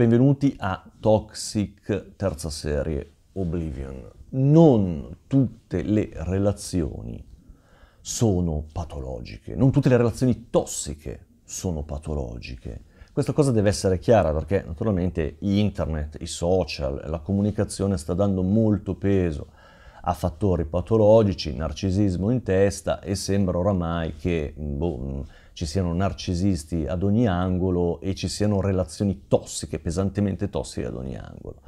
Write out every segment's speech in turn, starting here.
benvenuti a Toxic terza serie Oblivion. Non tutte le relazioni sono patologiche, non tutte le relazioni tossiche sono patologiche. Questa cosa deve essere chiara perché naturalmente internet, i social, la comunicazione sta dando molto peso a fattori patologici, narcisismo in testa e sembra oramai che boh, ci siano narcisisti ad ogni angolo e ci siano relazioni tossiche, pesantemente tossiche ad ogni angolo.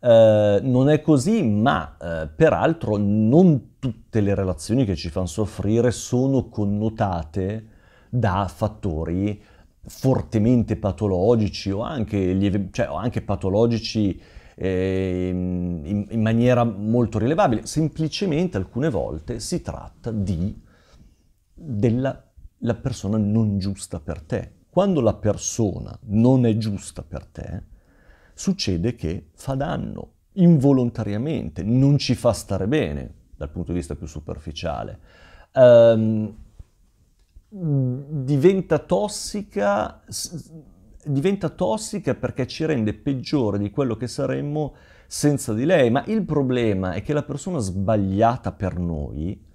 Eh, non è così, ma eh, peraltro non tutte le relazioni che ci fanno soffrire sono connotate da fattori fortemente patologici o anche, lieve, cioè, o anche patologici eh, in, in maniera molto rilevabile. Semplicemente alcune volte si tratta di della la persona non giusta per te. Quando la persona non è giusta per te, succede che fa danno involontariamente, non ci fa stare bene dal punto di vista più superficiale. Um, diventa tossica, diventa tossica perché ci rende peggiore di quello che saremmo senza di lei, ma il problema è che la persona sbagliata per noi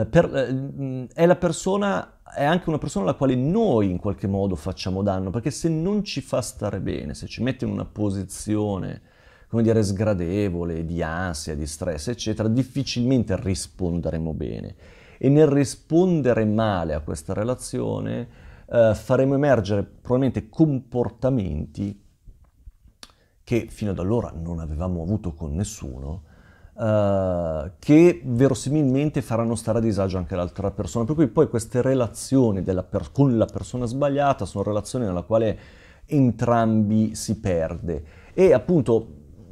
eh, per, eh, è la persona è anche una persona alla quale noi in qualche modo facciamo danno, perché se non ci fa stare bene, se ci mette in una posizione, come dire, sgradevole, di ansia, di stress, eccetera, difficilmente risponderemo bene. E nel rispondere male a questa relazione eh, faremo emergere probabilmente comportamenti che fino ad allora non avevamo avuto con nessuno, Uh, che verosimilmente faranno stare a disagio anche l'altra persona. Per cui poi queste relazioni per- con la persona sbagliata sono relazioni nella quale entrambi si perde. E appunto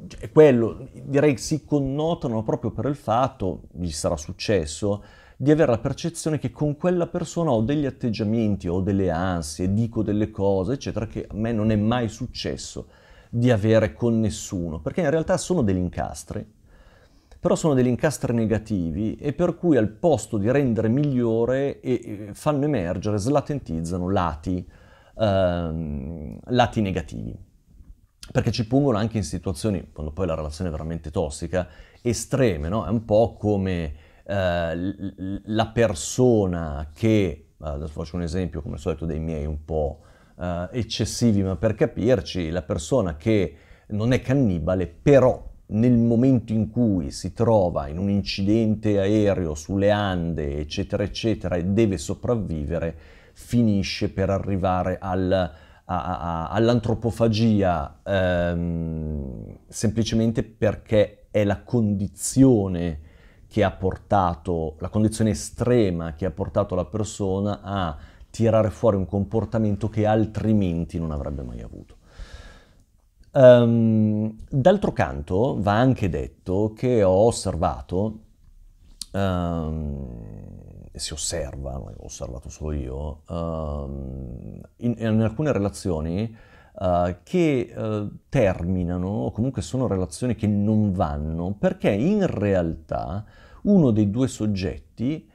cioè, quello direi che si connotano proprio per il fatto, gli sarà successo, di avere la percezione che con quella persona ho degli atteggiamenti, ho delle ansie, dico delle cose, eccetera, che a me non è mai successo di avere con nessuno, perché in realtà sono degli incastri però sono degli incastri negativi e per cui al posto di rendere migliore e, fanno emergere, slatentizzano lati, ehm, lati negativi perché ci pongono anche in situazioni, quando poi la relazione è veramente tossica, estreme, no? È un po' come eh, la persona che, eh, adesso faccio un esempio come al solito dei miei un po' eh, eccessivi, ma per capirci, la persona che non è cannibale, però nel momento in cui si trova in un incidente aereo sulle Ande, eccetera, eccetera, e deve sopravvivere, finisce per arrivare al, a, a, all'antropofagia ehm, semplicemente perché è la condizione che ha portato, la condizione estrema che ha portato la persona a tirare fuori un comportamento che altrimenti non avrebbe mai avuto. Um, d'altro canto va anche detto che ho osservato, um, si osserva, ho osservato solo io, um, in, in, alcune relazioni uh, che uh, terminano o comunque sono relazioni che non vanno perché in realtà uno dei due soggetti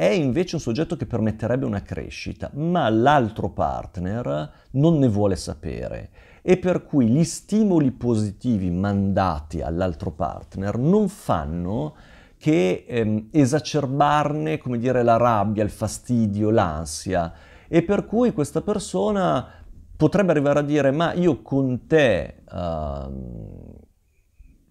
è invece un soggetto che permetterebbe una crescita, ma l'altro partner non ne vuole sapere e per cui gli stimoli positivi mandati all'altro partner non fanno che ehm, esacerbarne, come dire, la rabbia, il fastidio, l'ansia e per cui questa persona potrebbe arrivare a dire ma io con te... Uh,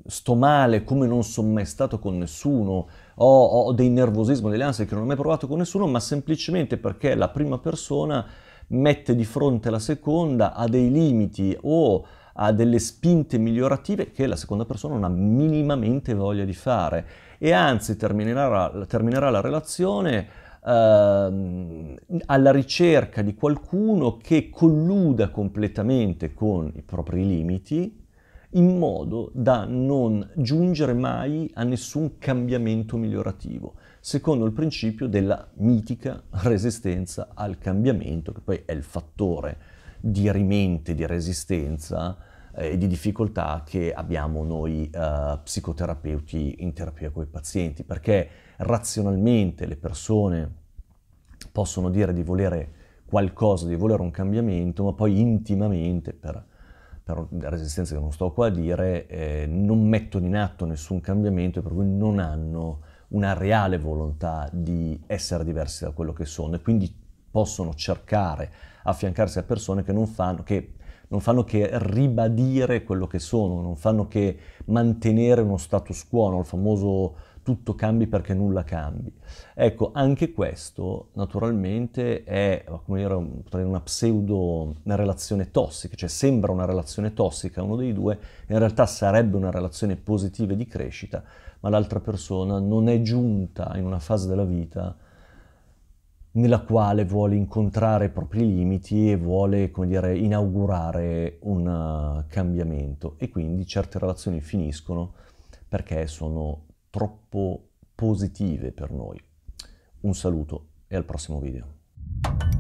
sto male come non sono mai stato con nessuno, ho, ho dei nervosismi, delle ansie che non ho mai provato con nessuno, ma semplicemente perché la prima persona mette di fronte la seconda a dei limiti o a delle spinte migliorative che la seconda persona non ha minimamente voglia di fare e anzi terminerà, terminerà la relazione ehm, alla ricerca di qualcuno che colluda completamente con i propri limiti in modo da non giungere mai a nessun cambiamento migliorativo, secondo il principio della mitica resistenza al cambiamento, che poi è il fattore di rimente, di resistenza eh, e di difficoltà che abbiamo noi eh, psicoterapeuti in terapia con i pazienti, perché razionalmente le persone possono dire di volere qualcosa, di volere un cambiamento, ma poi intimamente per per resistenza che non sto qua a dire, eh, non mettono in atto nessun cambiamento e per cui non hanno una reale volontà di essere diversi da quello che sono e quindi possono cercare affiancarsi a persone che non fanno che non fanno che ribadire quello che sono, non fanno che mantenere uno status quo, no? il famoso tutto cambi perché nulla cambi. Ecco, anche questo naturalmente è come dire, una pseudo una relazione tossica, cioè sembra una relazione tossica uno dei due, in realtà sarebbe una relazione positiva di crescita, ma l'altra persona non è giunta in una fase della vita nella quale vuole incontrare i propri limiti e vuole, come dire, inaugurare un uh, cambiamento e quindi certe relazioni finiscono perché sono troppo positive per noi. Un saluto e al prossimo video.